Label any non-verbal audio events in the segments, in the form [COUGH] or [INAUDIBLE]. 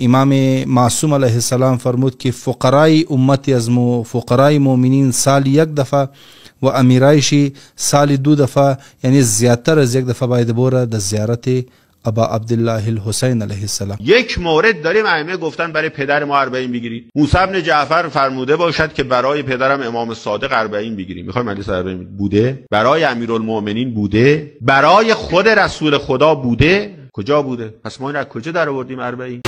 امام معصوم علیه السلام فرمود که فقرای امت از مو فقرای مومنین سال یک دفعه و امیرایشی سال دو دفعه یعنی زیادتر از یک دفعه باید بوره در زیارت ابا عبدالله الحسین علیه السلام یک مورد داریم ائمه گفتن برای پدر ما اربعین بگیرید موسی بن جعفر فرموده باشد که برای پدرم امام صادق اربعین بگیریم میخوایم علی اربعین بوده برای امیرالمومنین بوده برای خود رسول خدا بوده کجا بوده پس ما این را کجا در آوردیم اربعین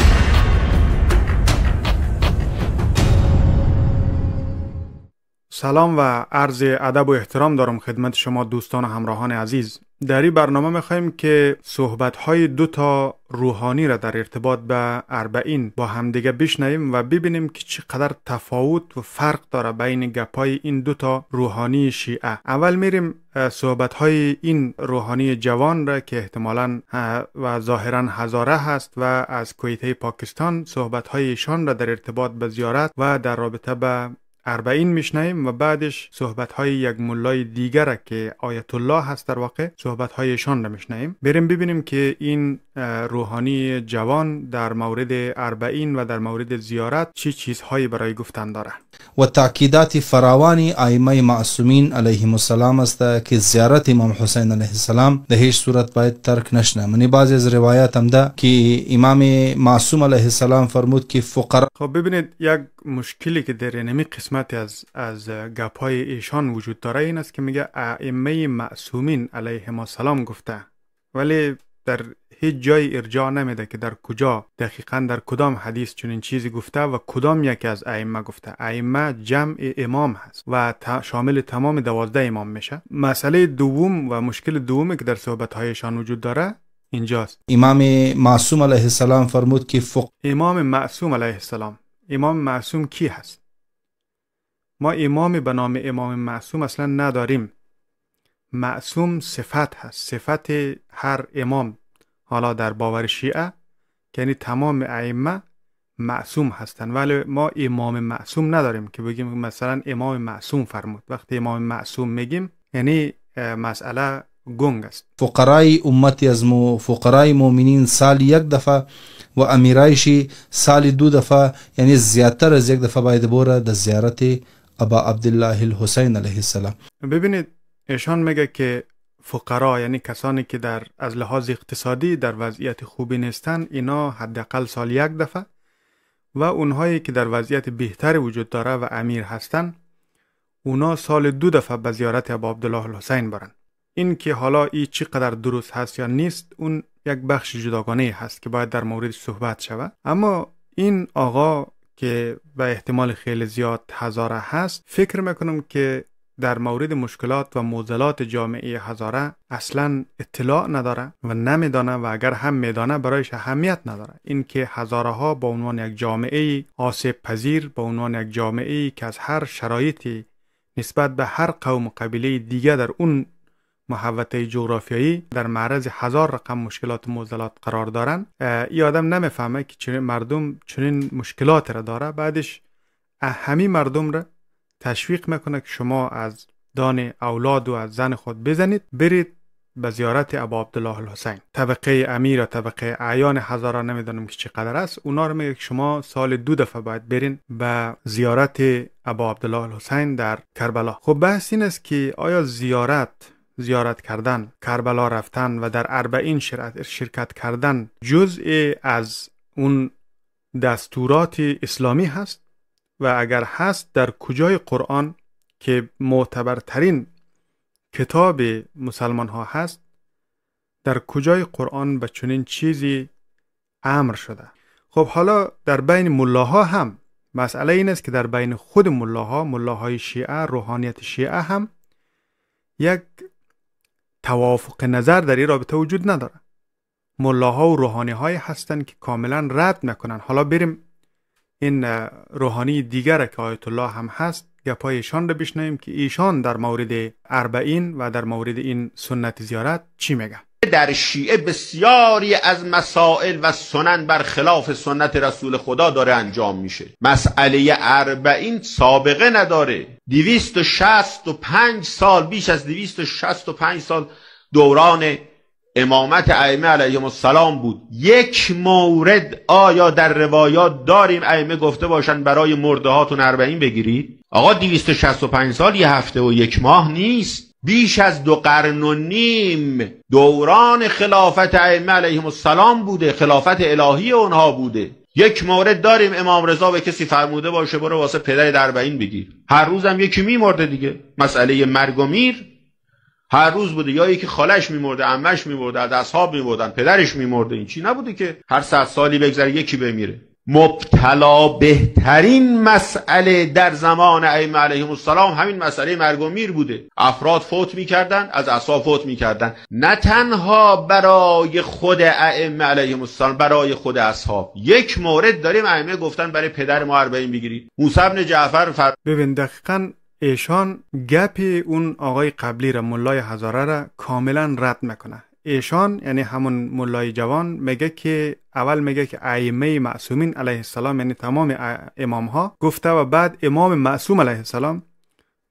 سلام و عرض ادب و احترام دارم خدمت شما دوستان و همراهان عزیز در این برنامه میخوایم که صحبت های دو تا روحانی را در ارتباط به اربعین با همدیگه بشنویم و ببینیم که چقدر تفاوت و فرق داره بین گپای این دوتا روحانی شیعه اول میریم صحبت های این روحانی جوان را که احتمالا و ظاهرا هزاره هست و از کویته پاکستان صحبت های ایشان را در ارتباط به زیارت و در رابطه به اربعین میشنیم و بعدش صحبت های یک ملای دیگره که آیت الله هست در واقع صحبت هایشان را میشنیم بریم ببینیم که این روحانی جوان در مورد اربعین و در مورد زیارت چه چی چیزهایی برای گفتن داره و تاکیدات فراوانی ائمه معصومین علیهم السلام است که زیارت امام حسین علیه السلام د هیچ صورت باید ترک نشنه منی بعضی از روایات هم ده که امام معصوم علیه السلام فرمود که فقرا خب ببینید یک مشکلی که در نمی قسمت از از گپ ایشان وجود داره این است که میگه ائمه معصومین علیهم السلام گفته ولی در هیچ جای ارجاع نمیده که در کجا دقیقا در کدام حدیث چنین چیزی گفته و کدام یکی از ائمه گفته ائمه جمع امام هست و شامل تمام دوازده امام میشه مسئله دوم و مشکل دومی که در صحبت هایشان وجود داره اینجاست امام معصوم علیه السلام فرمود که فق... امام معصوم علیه السلام امام معصوم کی هست ما امام به نام امام معصوم اصلا نداریم معصوم صفت هست صفت هر امام حالا در باور شیعه که یعنی تمام ائمه معصوم هستند ولی ما امام معصوم نداریم که بگیم مثلا امام معصوم فرمود وقتی امام معصوم میگیم یعنی مسئله گنگ است فقرای امت از مو فقرای مؤمنین سال یک دفعه و امیرایشی سال دو دفعه یعنی زیادتر از یک دفعه باید بره در زیارت ابا عبدالله الحسین علیه السلام ببینید ایشان میگه که فقرا یعنی کسانی که در از لحاظ اقتصادی در وضعیت خوبی نیستن اینا حداقل سال یک دفعه و اونهایی که در وضعیت بهتری وجود داره و امیر هستن اونا سال دو دفعه به زیارت ابا عبدالله الحسین برن این که حالا ای چقدر درست هست یا نیست اون یک بخش جداگانه هست که باید در مورد صحبت شود اما این آقا که به احتمال خیلی زیاد هزاره هست فکر میکنم که در مورد مشکلات و معضلات جامعه هزاره اصلا اطلاع نداره و نمیدانه و اگر هم میدانه برایش اهمیت نداره اینکه هزاره ها به عنوان یک جامعه آسیب پذیر به عنوان یک جامعه که از هر شرایطی نسبت به هر قوم و قبیله دیگه در اون محوطه جغرافیایی در معرض هزار رقم مشکلات و قرار دارن ای آدم نمیفهمه که چنین مردم چنین مشکلات را داره بعدش همه مردم را تشویق میکنه که شما از دان اولاد و از زن خود بزنید برید به زیارت ابا عبدالله الحسین طبقه امیر و طبقه اعیان هزارا نمیدانم که چقدر است اونا رو میگه که شما سال دو دفعه باید برین به زیارت ابا عبدالله الحسین در کربلا خب بحث این است که آیا زیارت زیارت کردن کربلا رفتن و در اربعین شرکت کردن جزء از اون دستورات اسلامی هست و اگر هست در کجای قرآن که معتبرترین کتاب مسلمان ها هست در کجای قرآن به چنین چیزی امر شده خب حالا در بین ملاها هم مسئله این است که در بین خود ملاها ملاهای شیعه روحانیت شیعه هم یک توافق نظر در این رابطه وجود نداره ملاها و روحانی هایی هستند که کاملا رد میکنن حالا بریم این روحانی دیگر که آیت الله هم هست گپای ایشان رو بشنویم که ایشان در مورد اربعین و در مورد این سنت زیارت چی میگن در شیعه بسیاری از مسائل و سنن برخلاف سنت رسول خدا داره انجام میشه مسئله اربعین سابقه نداره دویست و شست و پنج سال بیش از دویست و شست و پنج سال دوران امامت ائمه علیهم السلام بود یک مورد آیا در روایات داریم ائمه گفته باشن برای مرده هاتون اربعین بگیرید آقا 265 سال یه هفته و یک ماه نیست بیش از دو قرن و نیم دوران خلافت ائمه علیهم السلام بوده خلافت الهی اونها بوده یک مورد داریم امام رضا به کسی فرموده باشه برو واسه پدر دربعین بگیر هر روزم یکی میمرده دیگه مسئله مرگ و میر هر روز بوده یا یکی خالش میمرده عمش میمرده از اصحاب میمردن پدرش میمرده این چی نبوده که هر صد سالی بگذره یکی بمیره مبتلا بهترین مسئله در زمان ائمه علیهم السلام همین مسئله مرگ و میر بوده افراد فوت میکردن از اصحاب فوت میکردن نه تنها برای خود ائمه علیهم السلام برای خود اصحاب یک مورد داریم ائمه گفتن برای پدر ما اربعین بگیرید موسی بن جعفر فر... ببین دقیقاً ایشان گپ اون آقای قبلی را ملای هزاره را کاملا رد میکنه ایشان یعنی همون ملای جوان میگه که اول میگه که ائمه معصومین علیه السلام یعنی تمام امام ها گفته و بعد امام معصوم علیه السلام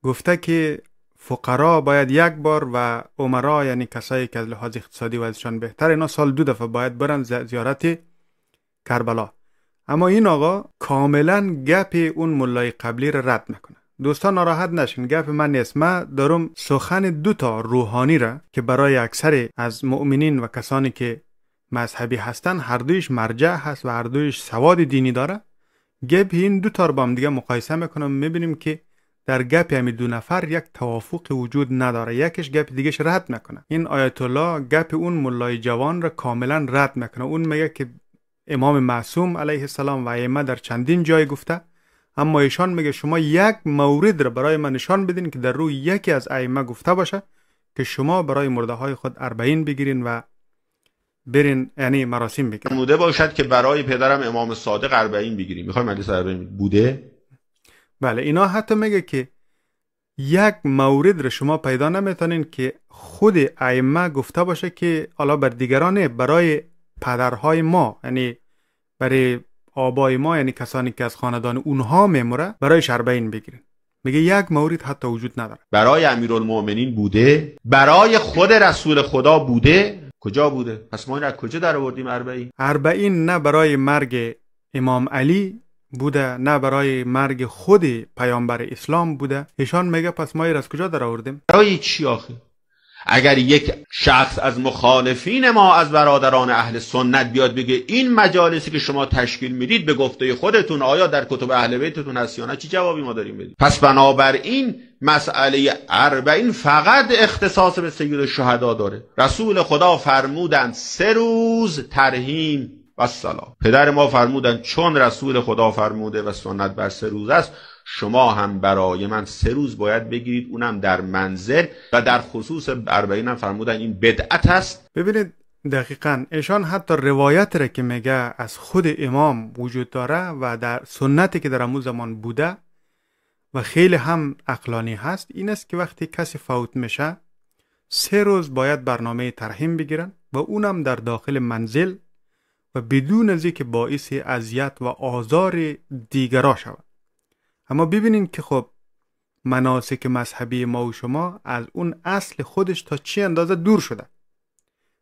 گفته که فقرا باید یک بار و عمرا یعنی کسایی که از لحاظ اقتصادی ازشان بهتر اینا سال دو دفعه باید برن زیارت کربلا اما این آقا کاملا گپ اون ملای قبلی را رد میکنه دوستان ناراحت نشین گپ من نیست من دارم سخن دو تا روحانی را که برای اکثر از مؤمنین و کسانی که مذهبی هستن هر دویش مرجع هست و هر دویش سواد دینی داره گپ این دو تا رو با هم دیگه مقایسه میکنم میبینیم که در گپ همی یعنی دو نفر یک توافق وجود نداره یکش گپ دیگهش رد میکنه این آیت الله گپ اون ملای جوان را کاملا رد میکنه اون میگه که امام معصوم علیه السلام و در چندین جای گفته اما ایشان میگه شما یک مورد را برای من نشان بدین که در روی یکی از ائمه گفته باشه که شما برای مرده های خود اربعین بگیرین و برین یعنی مراسم بگیرین موده باشد که برای پدرم امام صادق اربعین بگیریم میخوایم مجلس اربعین بوده بله اینا حتی میگه که یک مورد را شما پیدا نمیتونین که خود ائمه گفته باشه که حالا بر دیگران برای پدرهای ما یعنی برای آبای ما یعنی کسانی که از خاندان اونها میموره برای شربین بگیرن میگه یک مورد حتی وجود نداره برای امیرالمؤمنین بوده برای خود رسول خدا بوده کجا بوده پس ما این از کجا در آوردیم اربعین اربعین نه برای مرگ امام علی بوده نه برای مرگ خود پیامبر اسلام بوده ایشان میگه پس ما از کجا در آوردیم برای چی آخه اگر یک شخص از مخالفین ما از برادران اهل سنت بیاد بگه این مجالسی که شما تشکیل میدید به گفته خودتون آیا در کتب اهل بیتتون هست یا نه چی جوابی ما داریم بدیم پس بنابراین مسئله اربعین فقط اختصاص به سید شهدا داره رسول خدا فرمودند سه روز ترهیم و سلام پدر ما فرمودند چون رسول خدا فرموده و سنت بر سه روز است شما هم برای من سه روز باید بگیرید اونم در منزل و در خصوص اربعین هم فرمودن این بدعت است ببینید دقیقا ایشان حتی روایت را که میگه از خود امام وجود داره و در سنتی که در امون زمان بوده و خیلی هم اقلانی هست این است که وقتی کسی فوت میشه سه روز باید برنامه ترحیم بگیرن و اونم در داخل منزل و بدون از که باعث اذیت و آزار دیگرا شود اما ببینین که خب مناسک مذهبی ما و شما از اون اصل خودش تا چی اندازه دور شده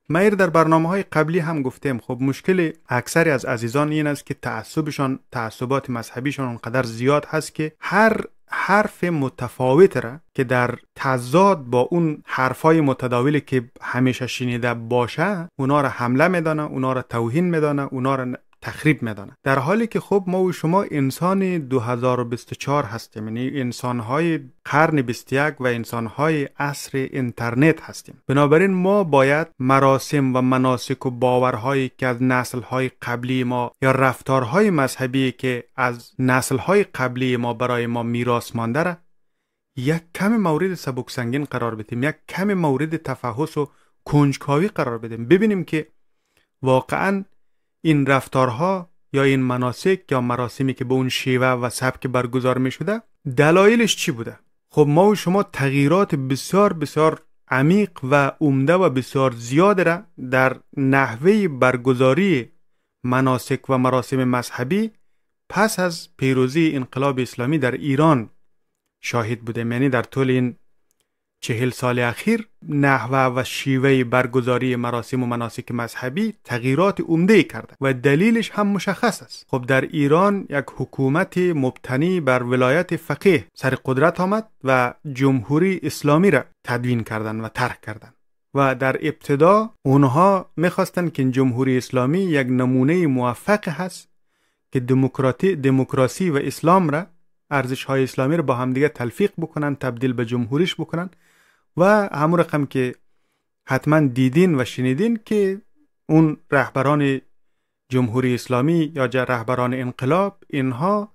مایر در برنامه های قبلی هم گفتیم خب مشکل اکثری از عزیزان این است که تعصبشان تعصبات مذهبیشان اونقدر زیاد هست که هر حرف متفاوت را که در تضاد با اون حرفای متداولی که همیشه شنیده باشه اونا را حمله میدانه اونا را توهین میدانه اونا را تخریب میدانه. در حالی که خب ما و شما انسان 2024 هستیم یعنی انسان های قرن 21 و انسان های عصر اینترنت هستیم بنابراین ما باید مراسم و مناسک و باورهایی که از نسل های قبلی ما یا رفتارهای مذهبی که از نسل های قبلی ما برای ما میراث مانده را یک کم مورد سبک سنگین قرار بدیم یک کم مورد تفحص و کنجکاوی قرار بدیم ببینیم که واقعا این رفتارها یا این مناسک یا مراسمی که به اون شیوه و سبک برگزار می شده دلایلش چی بوده خب ما و شما تغییرات بسیار بسیار عمیق و عمده و بسیار زیاد را در نحوه برگزاری مناسک و مراسم مذهبی پس از پیروزی انقلاب اسلامی در ایران شاهد بوده یعنی در طول این چهل سال اخیر نحوه و شیوه برگزاری مراسم و مناسک مذهبی تغییرات عمده کرده و دلیلش هم مشخص است خب در ایران یک حکومت مبتنی بر ولایت فقیه سر قدرت آمد و جمهوری اسلامی را تدوین کردن و طرح کردن و در ابتدا اونها میخواستند که جمهوری اسلامی یک نمونه موفق هست که دموکراتی دموکراسی و اسلام را ارزش های اسلامی را با همدیگه تلفیق بکنن تبدیل به جمهوریش بکنن و همون رقم که حتما دیدین و شنیدین که اون رهبران جمهوری اسلامی یا رهبران انقلاب اینها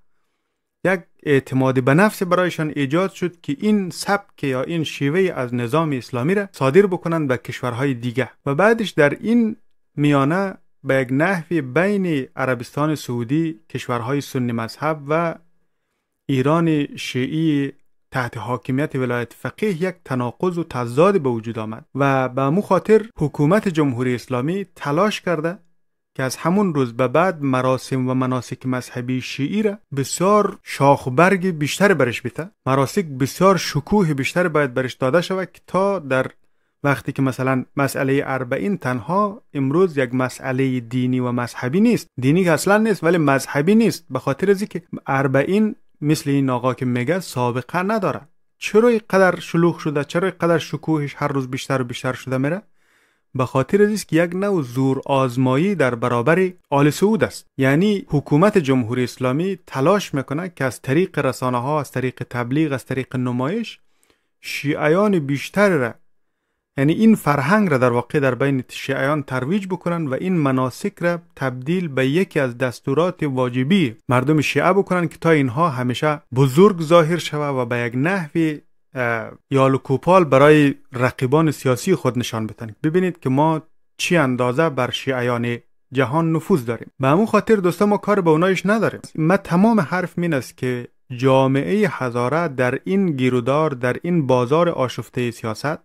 یک اعتماد به نفس برایشان ایجاد شد که این سبک یا این شیوه از نظام اسلامی را صادر بکنند به کشورهای دیگه و بعدش در این میانه به یک نحوی بین عربستان سعودی کشورهای سنی مذهب و ایران شیعی تحت حاکمیت ولایت فقیه یک تناقض و تضاد به وجود آمد و به مو خاطر حکومت جمهوری اسلامی تلاش کرده که از همون روز به بعد مراسم و مناسک مذهبی شیعی را بسیار شاخ برگ بیشتر برش بیته مراسک بسیار شکوه بیشتر باید برش داده شود که تا در وقتی که مثلا مسئله اربعین تنها امروز یک مسئله دینی و مذهبی نیست دینی که اصلا نیست ولی مذهبی نیست به خاطر از که اربعین مثل این آقا که میگه سابقه نداره چرا قدر شلوغ شده چرا قدر شکوهش هر روز بیشتر و بیشتر شده میره به خاطر از که یک نوع زور آزمایی در برابر آل سعود است یعنی حکومت جمهوری اسلامی تلاش میکنه که از طریق رسانه ها از طریق تبلیغ از طریق نمایش شیعیان بیشتر را یعنی این فرهنگ را در واقع در بین شیعیان ترویج بکنن و این مناسک را تبدیل به یکی از دستورات واجبی مردم شیعه بکنن که تا اینها همیشه بزرگ ظاهر شوه و به یک نحوی یالوکوپال برای رقیبان سیاسی خود نشان بتن ببینید که ما چی اندازه بر شیعیان جهان نفوذ داریم به همون خاطر دوستا ما کار به اونایش نداریم ما تمام حرف این است که جامعه هزاره در این گیرودار در این بازار آشفته سیاست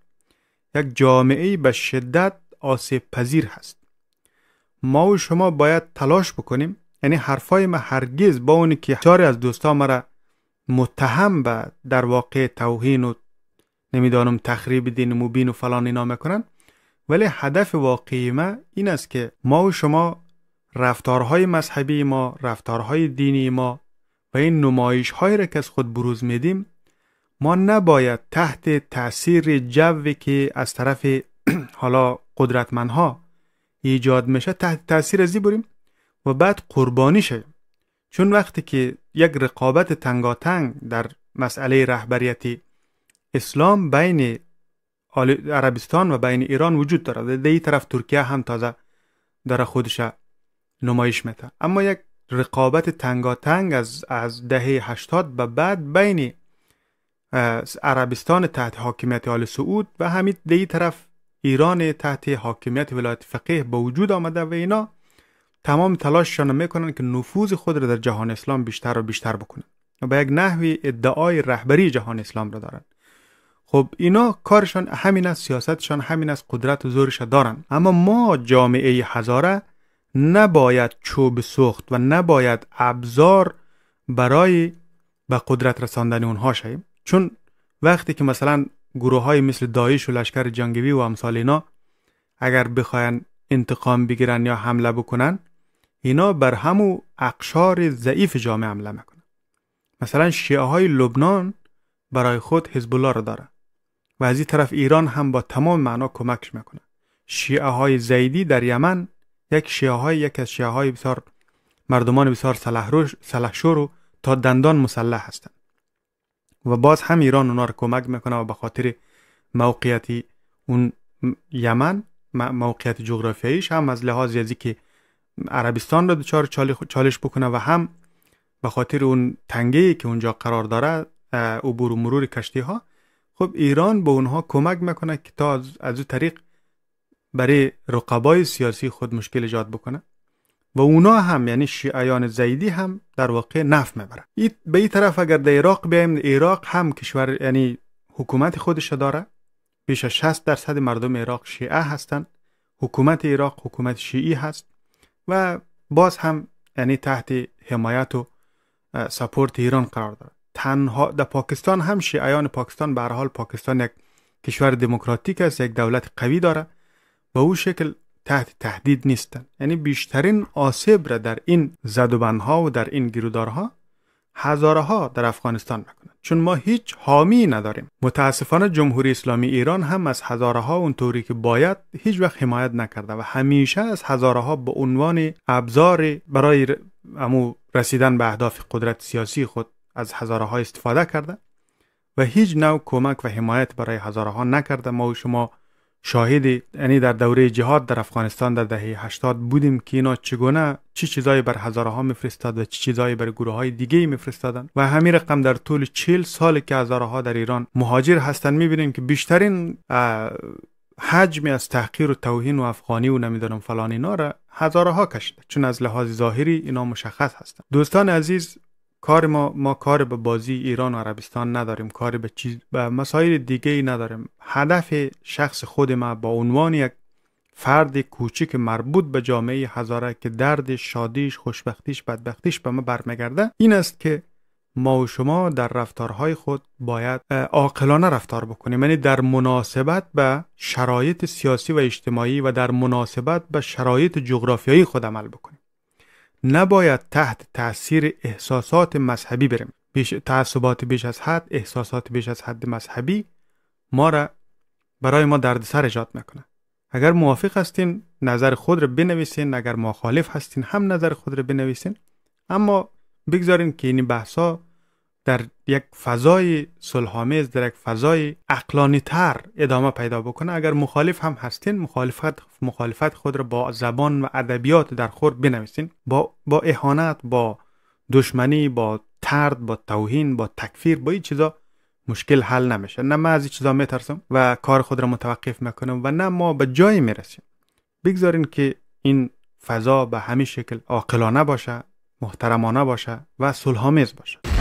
یک جامعه به شدت آسیب پذیر هست ما و شما باید تلاش بکنیم یعنی حرفای ما هرگز با اونی که چاری از دوستان مرا متهم به در واقع توهین و نمیدانم تخریب دین مبین و فلان اینا میکنن ولی هدف واقعی ما این است که ما و شما رفتارهای مذهبی ما رفتارهای دینی ما و این نمایش هایی را که از خود بروز میدیم ما نباید تحت تاثیر جوی که از طرف [CLEARS THROAT] حالا قدرتمندها ایجاد میشه تحت تاثیر ازی بریم و بعد قربانی شیم چون وقتی که یک رقابت تنگاتنگ در مسئله رهبریتی اسلام بین عربستان و بین ایران وجود دارد در این طرف ترکیه هم تازه داره خودش نمایش میده اما یک رقابت تنگاتنگ از از دهه 80 به بعد بین عربستان تحت حاکمیت آل سعود و همین دیگه طرف ایران تحت حاکمیت ولایت فقیه به وجود آمده و اینا تمام تلاششان میکنن که نفوذ خود را در جهان اسلام بیشتر و بیشتر بکنن و به یک نحوی ادعای رهبری جهان اسلام را دارن خب اینا کارشان همین است سیاستشان همین است قدرت و زورش دارن اما ما جامعه هزاره نباید چوب سوخت و نباید ابزار برای به قدرت رساندن اونها شیم چون وقتی که مثلا گروه های مثل دایش و لشکر جنگوی و امثال اینا اگر بخواین انتقام بگیرن یا حمله بکنن اینا بر همو اقشار ضعیف جامعه حمله میکنن مثلا شیعه های لبنان برای خود حزب الله را داره و از این طرف ایران هم با تمام معنا کمکش میکنه شیعه های زیدی در یمن یک شیعه های یک از شیعه های بسیار مردمان بسیار سلحشور و تا دندان مسلح هستند و باز هم ایران اونا رو کمک میکنه و به خاطر موقعیت اون یمن موقعیت جغرافیاییش هم از لحاظ از که عربستان رو دوچار چالش بکنه و هم به خاطر اون تنگه که اونجا قرار داره عبور و مرور کشتی ها خب ایران به اونها کمک میکنه که تا از, از طریق برای رقبای سیاسی خود مشکل ایجاد بکنه و اونا هم یعنی شیعیان زیدی هم در واقع نف میبرن به این طرف اگر در عراق بیایم عراق هم کشور یعنی حکومت خودش داره بیش از 60 درصد مردم عراق شیعه هستند حکومت عراق حکومت شیعی هست و باز هم یعنی تحت حمایت و سپورت ایران قرار داره تنها در پاکستان هم شیعیان پاکستان به حال پاکستان یک کشور دموکراتیک است یک دولت قوی داره به او شکل تحت تهدید نیستن. یعنی بیشترین آسیب را در این زدوبندها و در این گیرودارها هزارها در افغانستان میکنند چون ما هیچ حامی نداریم متاسفانه جمهوری اسلامی ایران هم از هزارها اونطوری که باید هیچ وقت حمایت نکرده و همیشه از هزارها به عنوان ابزار برای امو رسیدن به اهداف قدرت سیاسی خود از هزارها استفاده کرده و هیچ نوع کمک و حمایت برای هزارها نکرده ما و شما شاهد یعنی در دوره جهاد در افغانستان در دهه 80 بودیم که اینا چگونه چه چی چیزایی بر هزاره ها میفرستاد و چه چی چیزایی بر گروه های دیگه میفرستادن و همین رقم در طول 40 سال که هزارها در ایران مهاجر هستن بینیم که بیشترین حجمی از تحقیر و توهین و افغانی و نمیدانم فلان اینا را هزارها کشیده چون از لحاظ ظاهری اینا مشخص هستند. دوستان عزیز کار ما ما کار به بازی ایران و عربستان نداریم کار به چیز به مسائل دیگه ای نداریم هدف شخص خود ما با عنوان یک فرد کوچک مربوط به جامعه هزاره که درد شادیش خوشبختیش بدبختیش به ما برمیگرده این است که ما و شما در رفتارهای خود باید عاقلانه رفتار بکنیم یعنی در مناسبت به شرایط سیاسی و اجتماعی و در مناسبت به شرایط جغرافیایی خود عمل بکنیم نباید تحت تاثیر احساسات مذهبی بریم بیش تعصبات بیش از حد احساسات بیش از حد مذهبی ما را برای ما دردسر ایجاد میکنه اگر موافق هستین نظر خود را بنویسین اگر مخالف هستین هم نظر خود را بنویسین اما بگذارین که این بحثا در یک فضای سلحامیز در یک فضای اقلانی تر ادامه پیدا بکنه اگر مخالف هم هستین مخالفت مخالفت خود را با زبان و ادبیات در خورد بنویسین با با اهانت با دشمنی با ترد با توهین با تکفیر با این چیزا مشکل حل نمیشه نه من از این چیزا میترسم و کار خود را متوقف میکنم و نه ما به جایی میرسیم بگذارین که این فضا به همین شکل عاقلانه باشه محترمانه باشه و صلحآمیز باشه